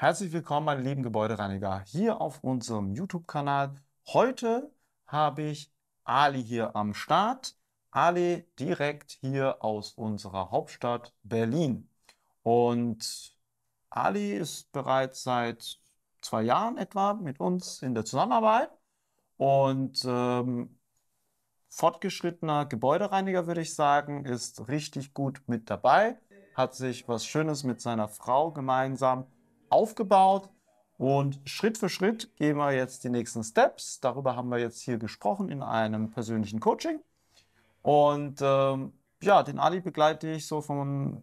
Herzlich willkommen, meine lieben Gebäudereiniger, hier auf unserem YouTube-Kanal. Heute habe ich Ali hier am Start. Ali direkt hier aus unserer Hauptstadt Berlin. Und Ali ist bereits seit zwei Jahren etwa mit uns in der Zusammenarbeit und ähm, fortgeschrittener Gebäudereiniger, würde ich sagen, ist richtig gut mit dabei, hat sich was Schönes mit seiner Frau gemeinsam aufgebaut. Und Schritt für Schritt gehen wir jetzt die nächsten Steps. Darüber haben wir jetzt hier gesprochen in einem persönlichen Coaching. Und ähm, ja, den Ali begleite ich so von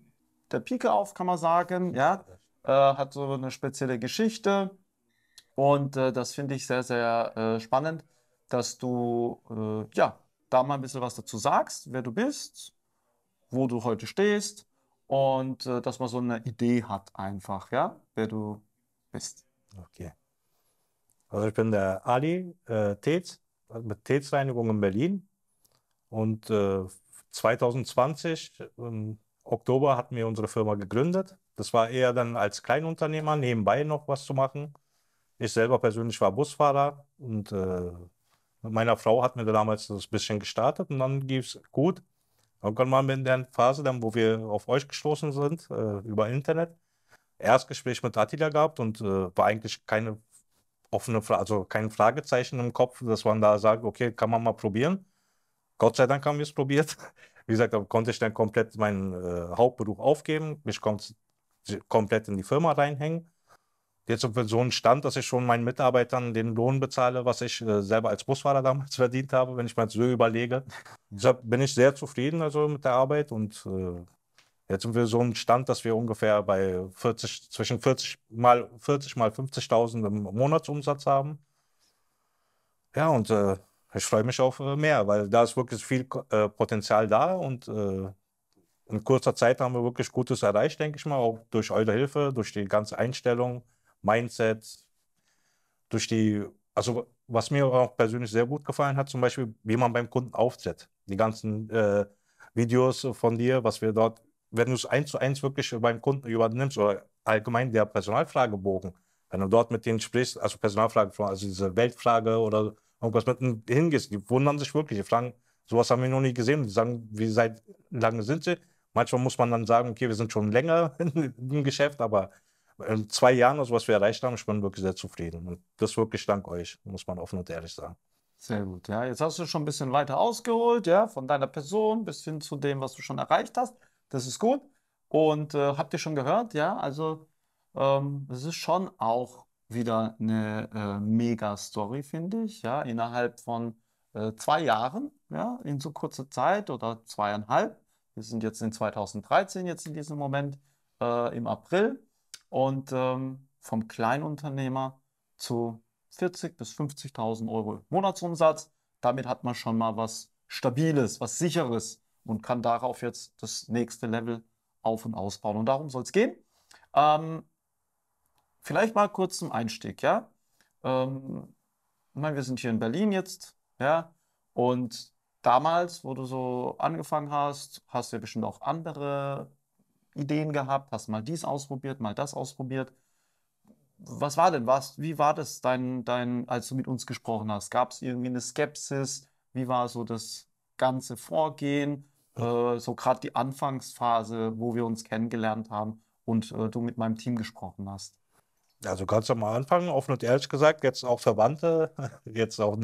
der Pike auf, kann man sagen. Ja, äh, hat so eine spezielle Geschichte. Und äh, das finde ich sehr, sehr äh, spannend, dass du äh, ja da mal ein bisschen was dazu sagst, wer du bist, wo du heute stehst und äh, dass man so eine Idee hat einfach, ja, wer du bist. Okay. Also ich bin der Ali äh, Tez, äh, mit Tez Reinigung in Berlin und äh, 2020 im ähm, Oktober hatten wir unsere Firma gegründet. Das war eher dann als Kleinunternehmer nebenbei noch was zu machen. Ich selber persönlich war Busfahrer und äh, mit meiner Frau hat mir damals das bisschen gestartet und dann ging es gut. Irgendwann mal in der Phase, dann, wo wir auf euch gestoßen sind, äh, über Internet, Erstgespräch mit Attila gehabt und äh, war eigentlich keine offene Frage, also kein Fragezeichen im Kopf, dass man da sagt, okay, kann man mal probieren. Gott sei Dank haben wir es probiert. Wie gesagt, da konnte ich dann komplett meinen äh, Hauptberuf aufgeben, mich kom komplett in die Firma reinhängen. Jetzt auf so einen Stand, dass ich schon meinen Mitarbeitern den Lohn bezahle, was ich äh, selber als Busfahrer damals verdient habe, wenn ich mal so überlege. Mhm. Deshalb bin ich sehr zufrieden also mit der Arbeit und äh, jetzt sind wir so einen Stand, dass wir ungefähr bei 40, zwischen 40 mal 40 mal 50.000 im Monatsumsatz haben. Ja, und äh, ich freue mich auf äh, mehr, weil da ist wirklich viel äh, Potenzial da und äh, in kurzer Zeit haben wir wirklich Gutes erreicht, denke ich mal, auch durch eure Hilfe, durch die ganze Einstellung. Mindset, durch die, also was mir auch persönlich sehr gut gefallen hat, zum Beispiel, wie man beim Kunden auftritt. Die ganzen äh, Videos von dir, was wir dort, wenn du es eins zu eins wirklich beim Kunden übernimmst oder allgemein der Personalfragebogen, wenn du dort mit denen sprichst, also Personalfrage, also diese Weltfrage oder irgendwas mit denen hingehst, die wundern sich wirklich, die fragen, sowas haben wir noch nie gesehen, die sagen, wie seit lange sind sie? Manchmal muss man dann sagen, okay, wir sind schon länger im Geschäft, aber in ähm, zwei Jahren, also was wir erreicht haben, ich bin wirklich sehr zufrieden. Und das wirklich dank euch, muss man offen und ehrlich sagen. Sehr gut, ja. Jetzt hast du schon ein bisschen weiter ausgeholt, ja, von deiner Person bis hin zu dem, was du schon erreicht hast. Das ist gut. Und äh, habt ihr schon gehört, ja, also ähm, es ähm, ist schon auch wieder eine äh, Mega-Story, finde ich, ja, innerhalb von äh, zwei Jahren, ja, in so kurzer Zeit oder zweieinhalb. Wir sind jetzt in 2013, jetzt in diesem Moment äh, im April und ähm, vom Kleinunternehmer zu 40.000 bis 50.000 Euro Monatsumsatz. Damit hat man schon mal was Stabiles, was Sicheres und kann darauf jetzt das nächste Level auf und ausbauen. Und darum soll es gehen. Ähm, vielleicht mal kurz zum Einstieg, ja. Ähm, ich meine, wir sind hier in Berlin jetzt, ja. Und damals, wo du so angefangen hast, hast du ja bestimmt auch andere Ideen gehabt? Hast mal dies ausprobiert, mal das ausprobiert? Was war denn was? Wie war das dein, dein, als du mit uns gesprochen hast? Gab es irgendwie eine Skepsis? Wie war so das ganze Vorgehen? Äh, so gerade die Anfangsphase, wo wir uns kennengelernt haben und äh, du mit meinem Team gesprochen hast. Also ganz am Anfang, offen und ehrlich gesagt, jetzt auch Verwandte, jetzt auch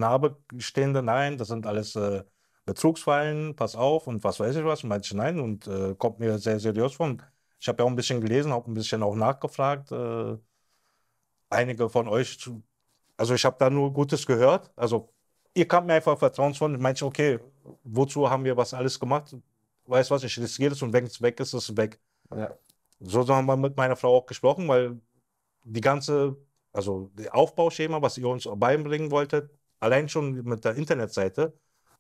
stehende, nein, das sind alles äh, Betrugsfallen, pass auf und was weiß ich was. Und meinte nein und äh, kommt mir sehr seriös vor. Ich habe ja auch ein bisschen gelesen, habe ein bisschen auch nachgefragt. Äh, einige von euch, also ich habe da nur Gutes gehört. Also ihr kamt mir einfach vertrauensvoll und meinte, okay, wozu haben wir was alles gemacht? Weißt was, ich riskiere es und wenn es weg ist, ist es weg. Ja. So haben wir mit meiner Frau auch gesprochen, weil die ganze, also das Aufbauschema, was ihr uns beibringen wolltet, allein schon mit der Internetseite,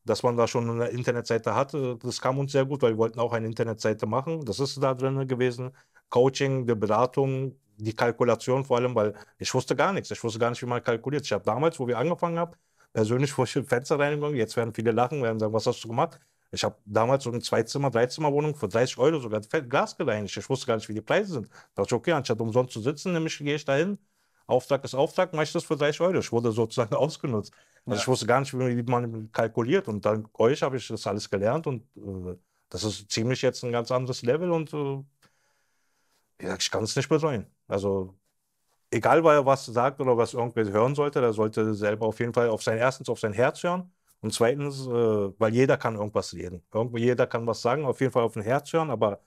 dass man da schon eine Internetseite hatte, das kam uns sehr gut, weil wir wollten auch eine Internetseite machen. Das ist da drin gewesen. Coaching, die Beratung, die Kalkulation vor allem, weil ich wusste gar nichts. Ich wusste gar nicht, wie man kalkuliert. Ich habe damals, wo wir angefangen haben, persönlich vor Fensterreinigung, Jetzt werden viele lachen, werden sagen, was hast du gemacht? Ich habe damals so eine Zweizimmer-, Dreizimmerwohnung für 30 Euro sogar Glas gereinigt. Ich wusste gar nicht, wie die Preise sind. Da dachte ich, okay, anstatt umsonst zu sitzen, nämlich gehe ich dahin, Auftrag ist Auftrag, mache ich das für 30 Euro. Ich wurde sozusagen ausgenutzt. Also ja. ich wusste gar nicht, wie man kalkuliert. Und dank euch habe ich das alles gelernt und äh, das ist ziemlich jetzt ein ganz anderes Level und äh, ich kann es nicht bereuen. Also egal, wer was sagt oder was irgendwer hören sollte, der sollte selber auf jeden Fall auf sein erstens auf sein Herz hören und zweitens, äh, weil jeder kann irgendwas reden. Irgendwo jeder kann was sagen, auf jeden Fall auf sein Herz hören, aber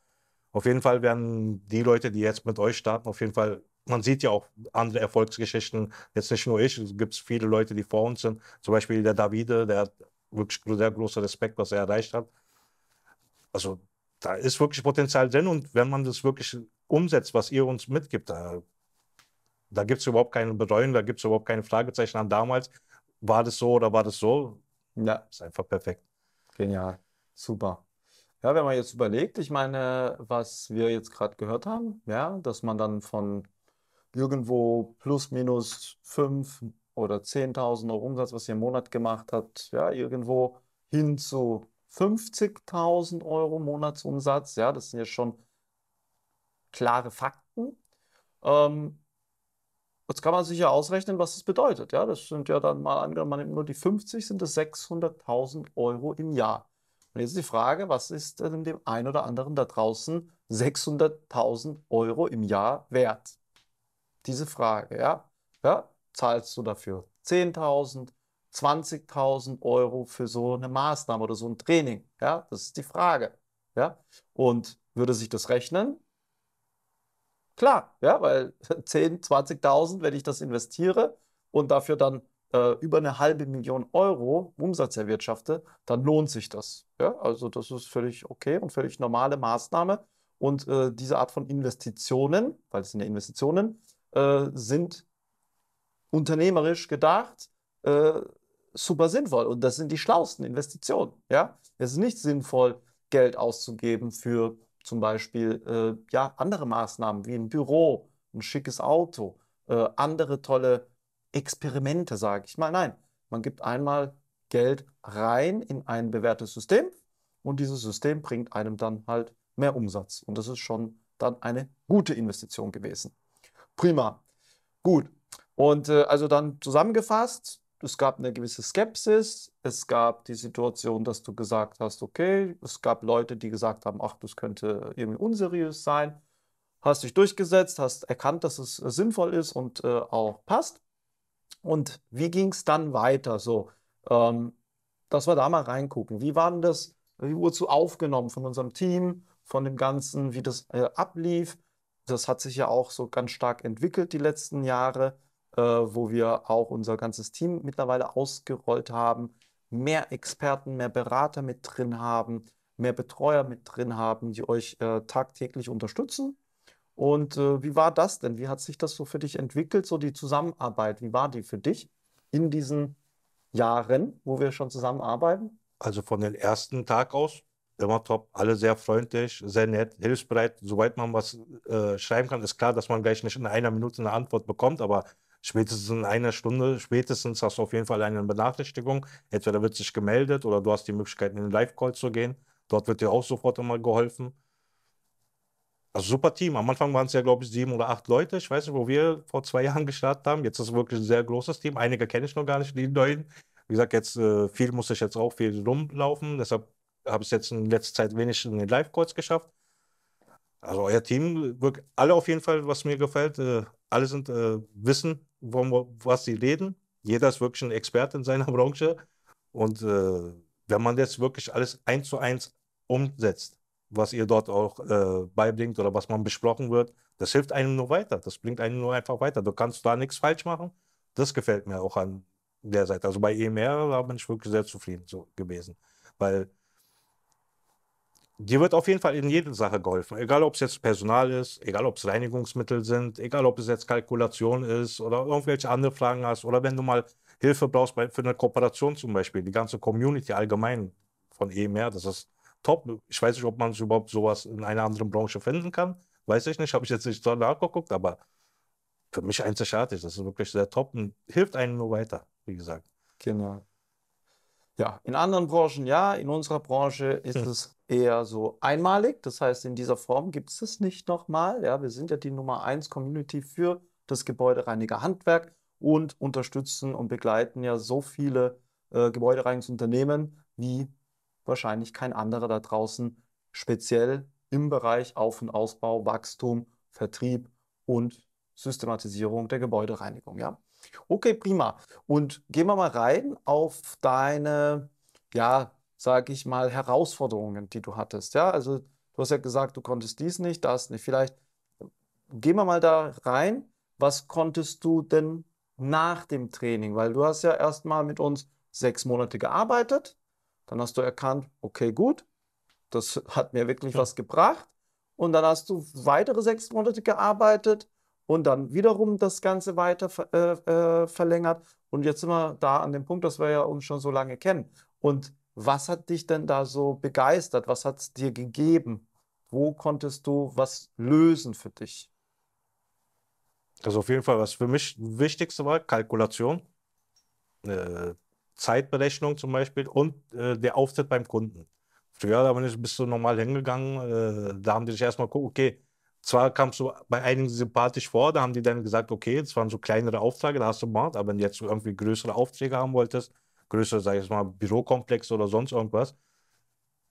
auf jeden Fall werden die Leute, die jetzt mit euch starten, auf jeden Fall man sieht ja auch andere Erfolgsgeschichten, jetzt nicht nur ich, es gibt viele Leute, die vor uns sind, zum Beispiel der Davide, der hat wirklich sehr großen Respekt, was er erreicht hat. Also da ist wirklich Potenzial drin und wenn man das wirklich umsetzt, was ihr uns mitgibt, da, da gibt es überhaupt keine Bereuen, da gibt es überhaupt keine Fragezeichen an damals, war das so oder war das so? Ja. Ist einfach perfekt. Genial, super. Ja, wenn man jetzt überlegt, ich meine, was wir jetzt gerade gehört haben, ja, dass man dann von irgendwo plus minus 5 oder 10.000 Euro Umsatz, was ihr im Monat gemacht habt, ja, irgendwo hin zu 50.000 Euro Monatsumsatz. Ja, das sind ja schon klare Fakten. Ähm, jetzt kann man sich ja ausrechnen, was das bedeutet. Ja, das sind ja dann mal angenommen, man nimmt nur die 50, sind das 600.000 Euro im Jahr. Und jetzt ist die Frage, was ist denn dem einen oder anderen da draußen 600.000 Euro im Jahr wert? diese Frage, ja? ja? Zahlst du dafür 10.000, 20.000 Euro für so eine Maßnahme oder so ein Training? Ja, das ist die Frage, ja? Und würde sich das rechnen? Klar, ja, weil 10.000, 20.000, wenn ich das investiere und dafür dann äh, über eine halbe Million Euro Umsatz erwirtschafte, dann lohnt sich das. Ja, also das ist völlig okay und völlig normale Maßnahme. Und äh, diese Art von Investitionen, weil es sind ja Investitionen, äh, sind unternehmerisch gedacht äh, super sinnvoll und das sind die schlauesten Investitionen. Ja, es ist nicht sinnvoll, Geld auszugeben für zum Beispiel äh, ja andere Maßnahmen wie ein Büro, ein schickes Auto, äh, andere tolle Experimente, sage ich mal. Nein, man gibt einmal Geld rein in ein bewährtes System und dieses System bringt einem dann halt mehr Umsatz und das ist schon dann eine gute Investition gewesen. Prima. Gut. Und äh, also dann zusammengefasst, es gab eine gewisse Skepsis, es gab die Situation, dass du gesagt hast, okay, es gab Leute, die gesagt haben, ach, das könnte irgendwie unseriös sein. Hast dich durchgesetzt, hast erkannt, dass es äh, sinnvoll ist und äh, auch passt. Und wie ging es dann weiter? So, ähm, dass wir da mal reingucken. Wie war denn das? Wie wurde es aufgenommen von unserem Team, von dem Ganzen, wie das äh, ablief? Das also, hat sich ja auch so ganz stark entwickelt die letzten Jahre, äh, wo wir auch unser ganzes Team mittlerweile ausgerollt haben, mehr Experten, mehr Berater mit drin haben, mehr Betreuer mit drin haben, die euch äh, tagtäglich unterstützen. Und äh, wie war das denn? Wie hat sich das so für dich entwickelt, so die Zusammenarbeit? Wie war die für dich in diesen Jahren, wo wir schon zusammenarbeiten? Also von dem ersten Tag aus immer top, alle sehr freundlich, sehr nett, hilfsbereit. Soweit man was äh, schreiben kann, ist klar, dass man gleich nicht in einer Minute eine Antwort bekommt, aber spätestens in einer Stunde, spätestens hast du auf jeden Fall eine Benachrichtigung. Entweder wird sich gemeldet oder du hast die Möglichkeit, in den Live-Call zu gehen. Dort wird dir auch sofort immer geholfen. Also super Team. Am Anfang waren es ja, glaube ich, sieben oder acht Leute. Ich weiß nicht, wo wir vor zwei Jahren gestartet haben. Jetzt ist es wirklich ein sehr großes Team. Einige kenne ich noch gar nicht, die neuen. Wie gesagt, jetzt äh, viel muss ich jetzt auch viel rumlaufen. Deshalb habe es jetzt in letzter Zeit wenig in den Live-Calls geschafft. Also euer Team, wirklich alle auf jeden Fall, was mir gefällt. Äh, alle sind äh, wissen, von was sie reden. Jeder ist wirklich ein Experte in seiner Branche. Und äh, wenn man das wirklich alles eins zu eins umsetzt, was ihr dort auch äh, beibringt oder was man besprochen wird, das hilft einem nur weiter. Das bringt einem nur einfach weiter. Du kannst da nichts falsch machen. Das gefällt mir auch an der Seite. Also bei EMR da bin ich wirklich sehr zufrieden so gewesen. Weil Dir wird auf jeden Fall in jede Sache geholfen. Egal, ob es jetzt Personal ist, egal, ob es Reinigungsmittel sind, egal, ob es jetzt Kalkulation ist oder irgendwelche andere Fragen hast oder wenn du mal Hilfe brauchst bei, für eine Kooperation zum Beispiel, die ganze Community allgemein von EMR, das ist top. Ich weiß nicht, ob man überhaupt sowas in einer anderen Branche finden kann. Weiß ich nicht, habe ich jetzt nicht so nachgeguckt, aber für mich einzigartig. Das ist wirklich sehr top und hilft einem nur weiter, wie gesagt. Genau. Ja, in anderen Branchen ja, in unserer Branche ist hm. es eher so einmalig. Das heißt, in dieser Form gibt es es nicht nochmal. Ja, wir sind ja die Nummer 1 Community für das Gebäudereiniger Handwerk und unterstützen und begleiten ja so viele äh, Gebäudereinigungsunternehmen wie wahrscheinlich kein anderer da draußen, speziell im Bereich Auf- und Ausbau, Wachstum, Vertrieb und Systematisierung der Gebäudereinigung. Ja. Okay, prima. Und gehen wir mal rein auf deine, ja, sage ich mal, Herausforderungen, die du hattest. Ja, also du hast ja gesagt, du konntest dies nicht, das nicht. Vielleicht äh, gehen wir mal da rein. Was konntest du denn nach dem Training? Weil du hast ja erstmal mit uns sechs Monate gearbeitet. Dann hast du erkannt, okay, gut, das hat mir wirklich ja. was gebracht. Und dann hast du weitere sechs Monate gearbeitet und dann wiederum das Ganze weiter äh, äh, verlängert. Und jetzt sind wir da an dem Punkt, dass wir ja uns schon so lange kennen. Und was hat dich denn da so begeistert? Was hat es dir gegeben? Wo konntest du was lösen für dich? Also auf jeden Fall, was für mich das Wichtigste war, Kalkulation, äh, Zeitberechnung zum Beispiel und äh, der Auftritt beim Kunden. Früher da bin ich, bist du normal hingegangen, äh, da haben die sich erstmal geguckt, okay, zwar kamst du bei einigen sympathisch vor, da haben die dann gesagt, okay, das waren so kleinere Aufträge, da hast du gemacht, aber wenn du jetzt irgendwie größere Aufträge haben wolltest, größere, sag ich mal, Bürokomplexe oder sonst irgendwas,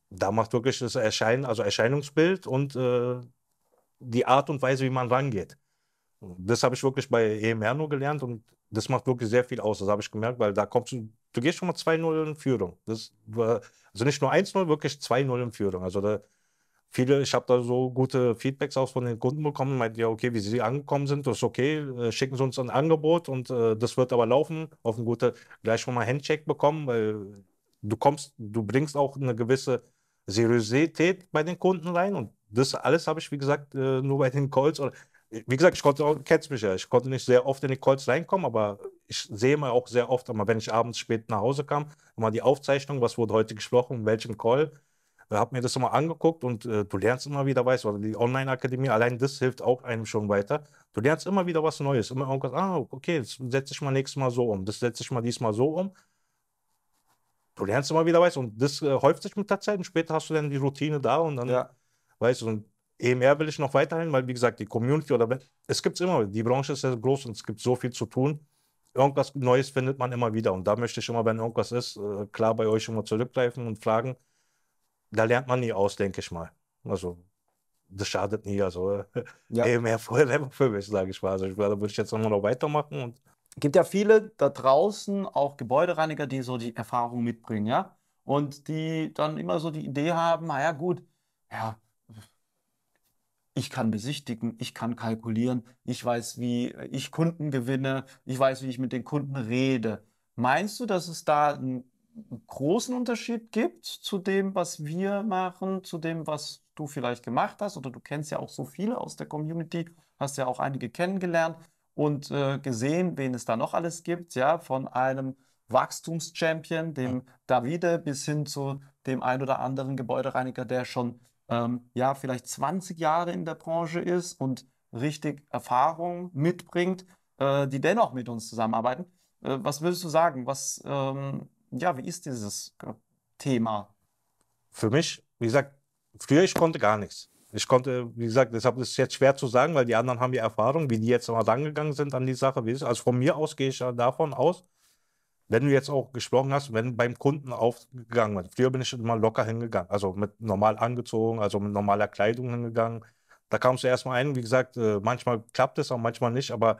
da macht wirklich das Erscheinen, also Erscheinungsbild und äh, die Art und Weise, wie man rangeht. Das habe ich wirklich bei EMR nur gelernt und das macht wirklich sehr viel aus. Das habe ich gemerkt, weil da kommst du, du gehst schon mal 2-0 in Führung. Das, also nicht nur 1-0, wirklich 2-0 in Führung. Also da, viele, ich habe da so gute Feedbacks auch von den Kunden bekommen, meint ja, okay, wie sie angekommen sind, das ist okay, äh, schicken sie uns ein Angebot und äh, das wird aber laufen, auf ein gute, gleich schon mal Handshake bekommen, weil du kommst, du bringst auch eine gewisse Seriosität bei den Kunden rein und das alles habe ich, wie gesagt, äh, nur bei den Calls oder wie gesagt, ich konnte auch, kennst mich ja, ich konnte nicht sehr oft in die Calls reinkommen, aber ich sehe mal auch sehr oft, wenn ich abends spät nach Hause kam, immer die Aufzeichnung, was wurde heute gesprochen, welchen Call, äh, habe mir das immer angeguckt und äh, du lernst immer wieder weißt du, die Online-Akademie, allein das hilft auch einem schon weiter. Du lernst immer wieder was Neues, immer irgendwas, ah, okay, das setze ich mal nächstes Mal so um, das setze ich mal diesmal so um. Du lernst immer wieder weißt du, und das äh, häuft sich mit der Zeit und später hast du dann die Routine da und dann, ja. weißt du, und EMR will ich noch weiterhin, weil wie gesagt, die Community oder es gibt es immer, die Branche ist sehr groß und es gibt so viel zu tun. Irgendwas Neues findet man immer wieder und da möchte ich immer, wenn irgendwas ist, äh, klar bei euch immer zurückgreifen und fragen, da lernt man nie aus, denke ich mal. Also, das schadet nie. Also, ja. eben mehr vorher Level 5 ist, sage ich mal. Also, ich glaube, würde ich jetzt immer noch weitermachen. Es gibt ja viele da draußen, auch Gebäudereiniger, die so die Erfahrung mitbringen, ja? Und die dann immer so die Idee haben, naja, gut, ja, ich kann besichtigen, ich kann kalkulieren, ich weiß, wie ich Kunden gewinne, ich weiß, wie ich mit den Kunden rede. Meinst du, dass es da einen großen Unterschied gibt zu dem, was wir machen, zu dem, was du vielleicht gemacht hast. Oder du kennst ja auch so viele aus der Community, hast ja auch einige kennengelernt und äh, gesehen, wen es da noch alles gibt. Ja, von einem Wachstumschampion, dem Davide, bis hin zu dem ein oder anderen Gebäudereiniger, der schon ähm, ja vielleicht 20 Jahre in der Branche ist und richtig Erfahrung mitbringt, äh, die dennoch mit uns zusammenarbeiten. Äh, was würdest du sagen? Was ähm, ja, wie ist dieses äh, Thema? Für mich, wie gesagt, früher ich konnte gar nichts. Ich konnte, wie gesagt, deshalb ist es jetzt schwer zu sagen, weil die anderen haben ja Erfahrung, wie die jetzt mal rangegangen sind an die Sache. Also von mir aus gehe ich ja davon aus, wenn du jetzt auch gesprochen hast, wenn beim Kunden aufgegangen wird. Früher bin ich immer locker hingegangen, also mit normal angezogen, also mit normaler Kleidung hingegangen. Da kamst du erstmal ein, wie gesagt, äh, manchmal klappt es auch manchmal nicht, aber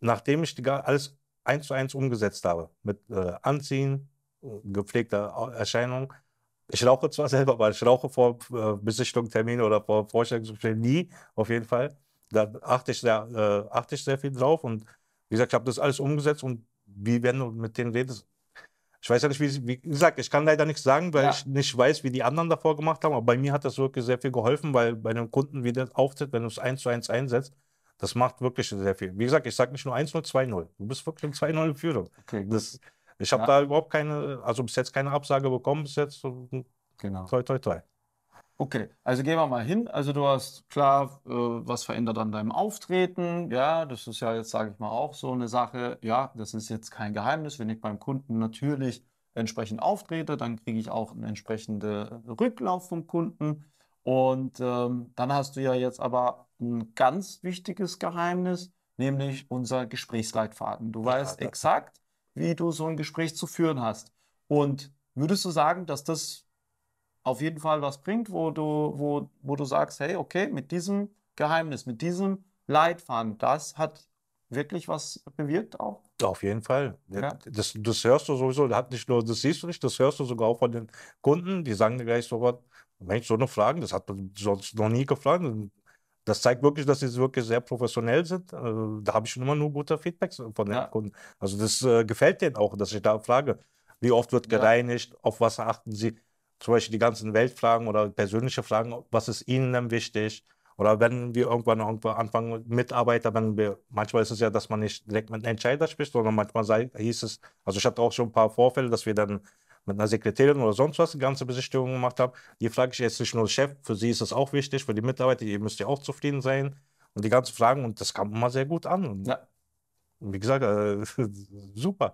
nachdem ich alles eins zu eins umgesetzt habe. Mit äh, Anziehen, äh, gepflegter Erscheinung. Ich rauche zwar selber, aber ich rauche vor äh, Besichtigung, oder vor Vorstellungsgesprächen nie, auf jeden Fall. Da achte ich sehr, äh, achte ich sehr viel drauf. Und wie gesagt, ich habe das alles umgesetzt und wie wenn du mit denen redest. Ich weiß ja nicht, wie, wie gesagt, ich kann leider nichts sagen, weil ja. ich nicht weiß, wie die anderen davor gemacht haben. Aber bei mir hat das wirklich sehr viel geholfen, weil bei einem Kunden, wie der auftritt, wenn du es eins zu eins einsetzt, das macht wirklich sehr viel. Wie gesagt, ich sage nicht nur 1-0, 2-0. Du bist wirklich 2-0 Führung. Okay, das, ich habe ja. da überhaupt keine, also bis jetzt keine Absage bekommen, bis jetzt. Hm, genau. Toi, toi, toi. Okay, also gehen wir mal hin. Also du hast klar äh, was verändert an deinem Auftreten. Ja, das ist ja jetzt, sage ich mal, auch so eine Sache. Ja, das ist jetzt kein Geheimnis. Wenn ich beim Kunden natürlich entsprechend auftrete, dann kriege ich auch einen entsprechenden Rücklauf vom Kunden. Und ähm, dann hast du ja jetzt aber ein ganz wichtiges Geheimnis, nämlich unser Gesprächsleitfaden. Du weißt ja, exakt, wie du so ein Gespräch zu führen hast. Und würdest du sagen, dass das auf jeden Fall was bringt, wo du, wo, wo du sagst, hey, okay, mit diesem Geheimnis, mit diesem Leitfaden, das hat wirklich was bewirkt auch? Auf jeden Fall. Ja. Das, das hörst du sowieso, das, nicht nur, das siehst du nicht, das hörst du sogar auch von den Kunden, die sagen dir gleich sofort, Mensch, so eine Frage, das hat man sonst noch nie gefragt. Das zeigt wirklich, dass sie wirklich sehr professionell sind. Also, da habe ich schon immer nur gute Feedbacks von den ja. Kunden. Also das äh, gefällt denen auch, dass ich da frage, wie oft wird gereinigt, ja. auf was achten sie. Zum Beispiel die ganzen Weltfragen oder persönliche Fragen, was ist ihnen denn wichtig? Oder wenn wir irgendwann irgendwo anfangen, Mitarbeiter, wenn wir, manchmal ist es ja, dass man nicht direkt mit einem Entscheider spricht, sondern manchmal sei, hieß es, also ich hatte auch schon ein paar Vorfälle, dass wir dann mit einer Sekretärin oder sonst was die ganze Besichtigung gemacht habe. Die frage ich jetzt nicht nur den Chef, für sie ist das auch wichtig, für die Mitarbeiter, ihr müsst ja auch zufrieden sein. Und die ganzen Fragen, und das kam immer sehr gut an. Ja. wie gesagt, äh, super.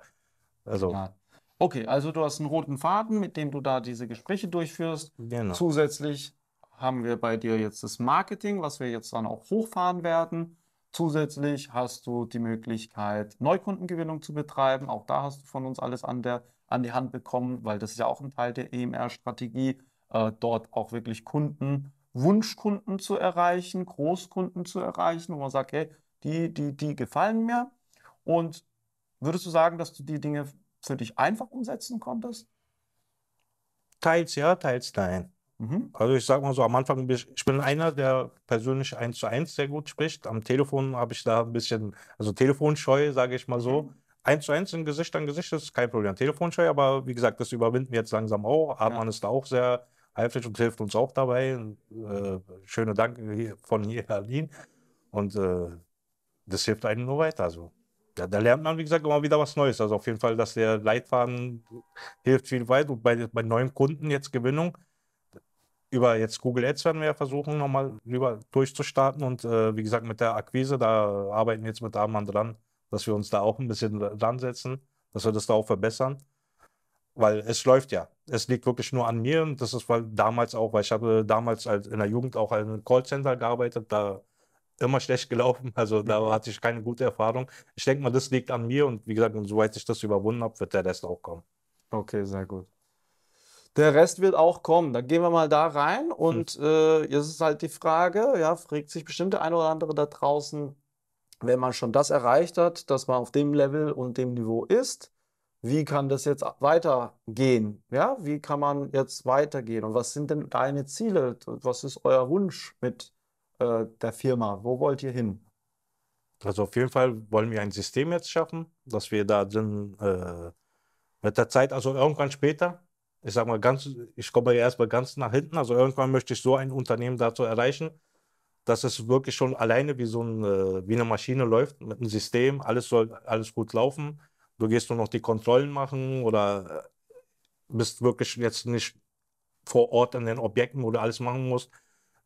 Also. Ja. Okay, also du hast einen roten Faden, mit dem du da diese Gespräche durchführst. Genau. Zusätzlich haben wir bei dir jetzt das Marketing, was wir jetzt dann auch hochfahren werden. Zusätzlich hast du die Möglichkeit, Neukundengewinnung zu betreiben. Auch da hast du von uns alles an der an die Hand bekommen, weil das ist ja auch ein Teil der EMR-Strategie, äh, dort auch wirklich Kunden, Wunschkunden zu erreichen, Großkunden zu erreichen, wo man sagt, hey, die, die, die gefallen mir. Und würdest du sagen, dass du die Dinge für dich einfach umsetzen konntest? Teils ja, teils nein. Mhm. Also ich sag mal so, am Anfang, ich bin einer, der persönlich eins zu eins sehr gut spricht. Am Telefon habe ich da ein bisschen, also Telefonscheu, sage ich mal so. Mhm eins zu eins in Gesicht an Gesicht ist kein Problem. Telefonscheu, aber wie gesagt, das überwinden wir jetzt langsam auch. Artmann ja. ist da auch sehr eifrig und hilft uns auch dabei. äh, schöne Danke hier von hier, Berlin. Und äh, das hilft einem nur weiter. Also. Ja, da lernt man, wie gesagt, immer wieder was Neues. Also auf jeden Fall, dass der Leitfaden hilft viel weit. Und bei, bei neuen Kunden jetzt Gewinnung, über jetzt Google Ads werden wir versuchen, nochmal über durchzustarten. Und äh, wie gesagt, mit der Akquise, da arbeiten wir jetzt mit Armand dran, dass wir uns da auch ein bisschen dran setzen, dass wir das da auch verbessern. Weil es läuft ja. Es liegt wirklich nur an mir. Und das ist weil damals auch, weil ich habe damals halt in der Jugend auch in einem Callcenter gearbeitet, da immer schlecht gelaufen. Also da mhm. hatte ich keine gute Erfahrung. Ich denke mal, das liegt an mir und wie gesagt, soweit ich das überwunden habe, wird der Rest auch kommen. Okay, sehr gut. Der Rest wird auch kommen. Dann gehen wir mal da rein und hm. äh, jetzt ist halt die Frage, ja, fragt sich bestimmt der eine oder andere da draußen, wenn man schon das erreicht hat, dass man auf dem Level und dem Niveau ist, wie kann das jetzt weitergehen? Ja, wie kann man jetzt weitergehen? Und was sind denn deine Ziele? Was ist euer Wunsch mit äh, der Firma? Wo wollt ihr hin? Also auf jeden Fall wollen wir ein System jetzt schaffen, dass wir da drin äh, mit der Zeit, also irgendwann später, ich sag mal ganz, ich komme ja erstmal ganz nach hinten, also irgendwann möchte ich so ein Unternehmen dazu erreichen, dass es wirklich schon alleine wie so eine, äh, wie eine Maschine läuft, mit einem System, alles soll alles gut laufen. Du gehst nur noch die Kontrollen machen oder äh, bist wirklich jetzt nicht vor Ort in den Objekten, wo du alles machen musst.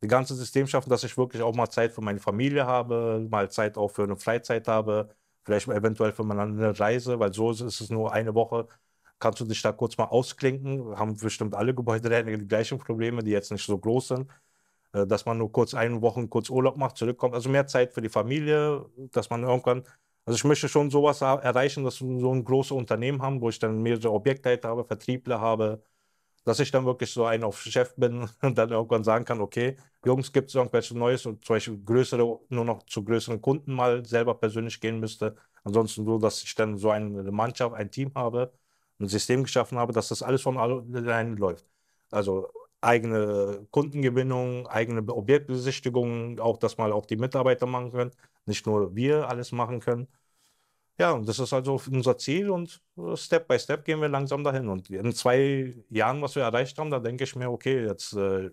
Das ganze System schaffen, dass ich wirklich auch mal Zeit für meine Familie habe, mal Zeit auch für eine Freizeit habe, vielleicht eventuell für eine Reise, weil so ist es nur eine Woche. Kannst du dich da kurz mal ausklinken? Haben bestimmt alle Gebäude die gleichen Probleme, die jetzt nicht so groß sind. Äh, dass man nur kurz eine Woche kurz Urlaub macht, zurückkommt. Also mehr Zeit für die Familie, dass man irgendwann. Also ich möchte schon sowas erreichen, dass wir so ein großes Unternehmen haben, wo ich dann mehrere Objektleiter halt habe, Vertriebler habe, dass ich dann wirklich so ein auf Chef bin und dann irgendwann sagen kann, okay, Jungs, gibt es irgendwelche Neues und zum Beispiel größere, nur noch zu größeren Kunden mal selber persönlich gehen müsste. Ansonsten so, dass ich dann so eine Mannschaft, ein Team habe, ein System geschaffen habe, dass das alles von allein läuft. Also eigene Kundengewinnung, eigene Objektbesichtigungen, auch dass mal auch die Mitarbeiter machen können, nicht nur wir alles machen können. Ja, und das ist also unser Ziel und äh, Step by Step gehen wir langsam dahin. Und in zwei Jahren, was wir erreicht haben, da denke ich mir, okay, jetzt äh,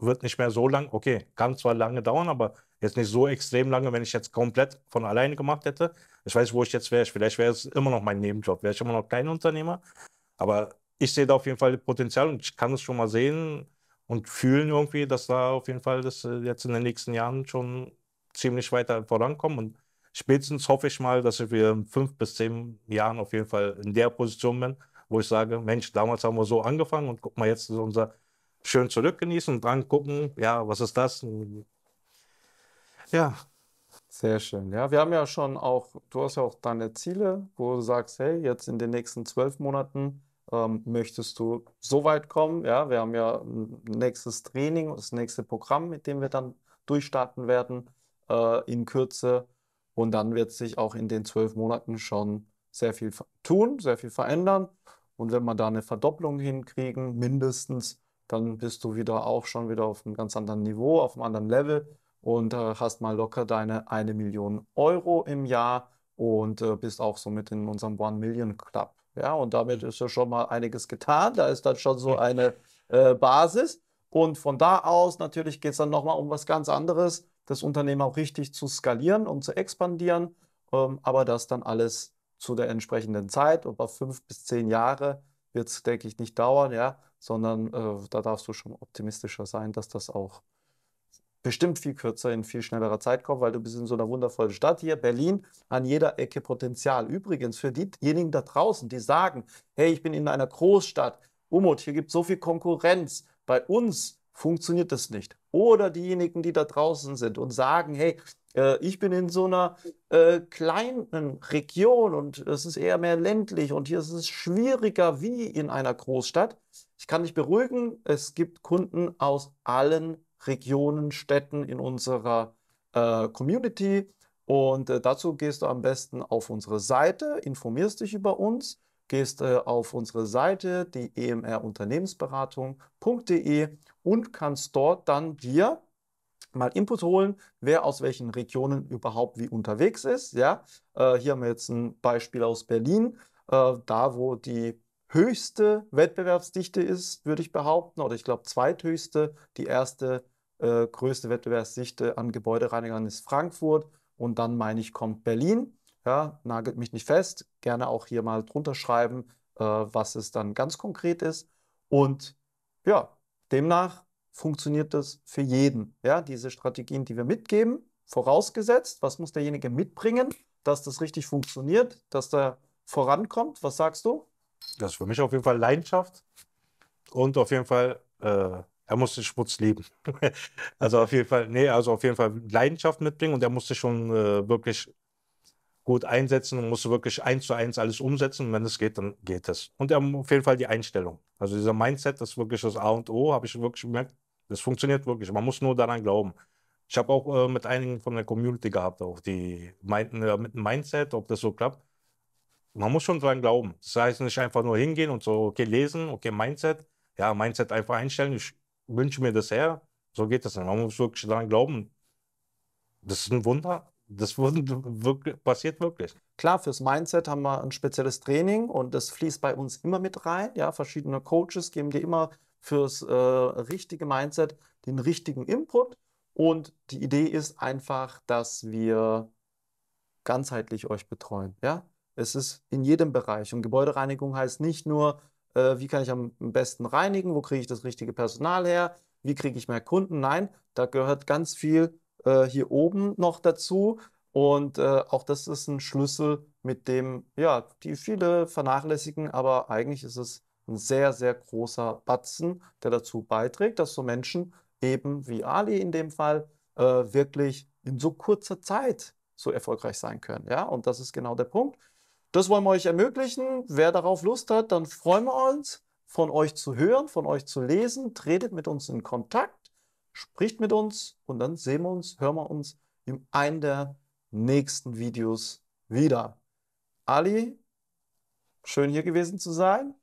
wird nicht mehr so lang, okay, kann zwar lange dauern, aber jetzt nicht so extrem lange, wenn ich jetzt komplett von alleine gemacht hätte. Ich weiß, wo ich jetzt wäre. Vielleicht wäre es immer noch mein Nebenjob, wäre ich immer noch kein Unternehmer. Aber ich sehe da auf jeden Fall Potenzial und ich kann es schon mal sehen und fühlen irgendwie, dass da auf jeden Fall das äh, jetzt in den nächsten Jahren schon ziemlich weiter vorankommen. Und spätestens hoffe ich mal, dass ich in fünf bis zehn Jahren auf jeden Fall in der Position bin, wo ich sage, Mensch, damals haben wir so angefangen und guck mal jetzt ist unser schön zurückgenießen und dran gucken, ja, was ist das? Ja. Sehr schön. Ja, wir haben ja schon auch, du hast ja auch deine Ziele, wo du sagst, hey, jetzt in den nächsten zwölf Monaten ähm, möchtest du so weit kommen? Ja, wir haben ja ein hm, nächstes Training, das nächste Programm, mit dem wir dann durchstarten werden äh, in Kürze. Und dann wird sich auch in den zwölf Monaten schon sehr viel tun, sehr viel verändern. Und wenn wir da eine Verdopplung hinkriegen, mindestens, dann bist du wieder auch schon wieder auf einem ganz anderen Niveau, auf einem anderen Level und äh, hast mal locker deine eine Million Euro im Jahr und äh, bist auch somit in unserem One Million Club ja, und damit ist ja schon mal einiges getan. Da ist dann schon so eine äh, Basis. Und von da aus natürlich geht es dann nochmal um was ganz anderes, das Unternehmen auch richtig zu skalieren und zu expandieren. Ähm, aber das dann alles zu der entsprechenden Zeit. Über fünf bis zehn Jahre wird es, denke ich, nicht dauern, ja, sondern äh, da darfst du schon optimistischer sein, dass das auch bestimmt viel kürzer, in viel schnellerer Zeit kommen, weil du bist in so einer wundervollen Stadt hier, Berlin, an jeder Ecke Potenzial. Übrigens, für diejenigen da draußen, die sagen, hey, ich bin in einer Großstadt, Umut, hier gibt es so viel Konkurrenz, bei uns funktioniert das nicht. Oder diejenigen, die da draußen sind und sagen, hey, äh, ich bin in so einer äh, kleinen Region und es ist eher mehr ländlich und hier ist es schwieriger wie in einer Großstadt. Ich kann dich beruhigen, es gibt Kunden aus allen Regionen, Städten in unserer äh, Community. Und äh, dazu gehst du am besten auf unsere Seite, informierst dich über uns, gehst äh, auf unsere Seite, die emrunternehmensberatung.de und kannst dort dann dir mal Input holen, wer aus welchen Regionen überhaupt wie unterwegs ist. Ja, äh, hier haben wir jetzt ein Beispiel aus Berlin, äh, da wo die höchste Wettbewerbsdichte ist, würde ich behaupten, oder ich glaube zweithöchste. Die erste äh, größte Wettbewerbsdichte an Gebäudereinigern ist Frankfurt und dann meine ich kommt Berlin. Ja, nagelt mich nicht fest, gerne auch hier mal drunter schreiben, äh, was es dann ganz konkret ist. Und ja, demnach funktioniert das für jeden. Ja, diese Strategien, die wir mitgeben, vorausgesetzt, was muss derjenige mitbringen, dass das richtig funktioniert, dass da vorankommt. Was sagst du? Das ist für mich auf jeden Fall Leidenschaft und auf jeden Fall, äh, er musste Schmutz lieben. also auf jeden Fall, nee, also auf jeden Fall Leidenschaft mitbringen und er musste schon äh, wirklich gut einsetzen und musste wirklich eins zu eins alles umsetzen. Und wenn es geht, dann geht es. Und er, auf jeden Fall die Einstellung. Also dieser Mindset, das ist wirklich das A und O, habe ich wirklich gemerkt. Das funktioniert wirklich. Man muss nur daran glauben. Ich habe auch äh, mit einigen von der Community gehabt, auch die meinten äh, mit dem Mindset, ob das so klappt man muss schon dran glauben. Das heißt nicht einfach nur hingehen und so, okay, lesen, okay, Mindset. Ja, Mindset einfach einstellen, ich wünsche mir das her. So geht das nicht. Man muss wirklich dran glauben. Das ist ein Wunder. Das wirklich, passiert wirklich. Klar, fürs Mindset haben wir ein spezielles Training und das fließt bei uns immer mit rein. Ja, verschiedene Coaches geben dir immer fürs äh, richtige Mindset den richtigen Input. Und die Idee ist einfach, dass wir ganzheitlich euch betreuen. Ja? Es ist in jedem Bereich. Und Gebäudereinigung heißt nicht nur, äh, wie kann ich am besten reinigen, wo kriege ich das richtige Personal her, wie kriege ich mehr Kunden. Nein, da gehört ganz viel äh, hier oben noch dazu. Und äh, auch das ist ein Schlüssel, mit dem ja, die viele vernachlässigen, aber eigentlich ist es ein sehr, sehr großer Batzen, der dazu beiträgt, dass so Menschen eben wie Ali in dem Fall äh, wirklich in so kurzer Zeit so erfolgreich sein können. Ja, und das ist genau der Punkt. Das wollen wir euch ermöglichen. Wer darauf Lust hat, dann freuen wir uns, von euch zu hören, von euch zu lesen. Tretet mit uns in Kontakt, spricht mit uns und dann sehen wir uns, hören wir uns in einem der nächsten Videos wieder. Ali, schön hier gewesen zu sein.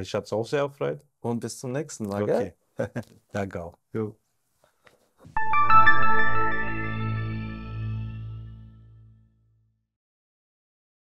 Ich habe es auch sehr erfreut. Und bis zum nächsten Mal, okay. gell? Danke auch. Jo.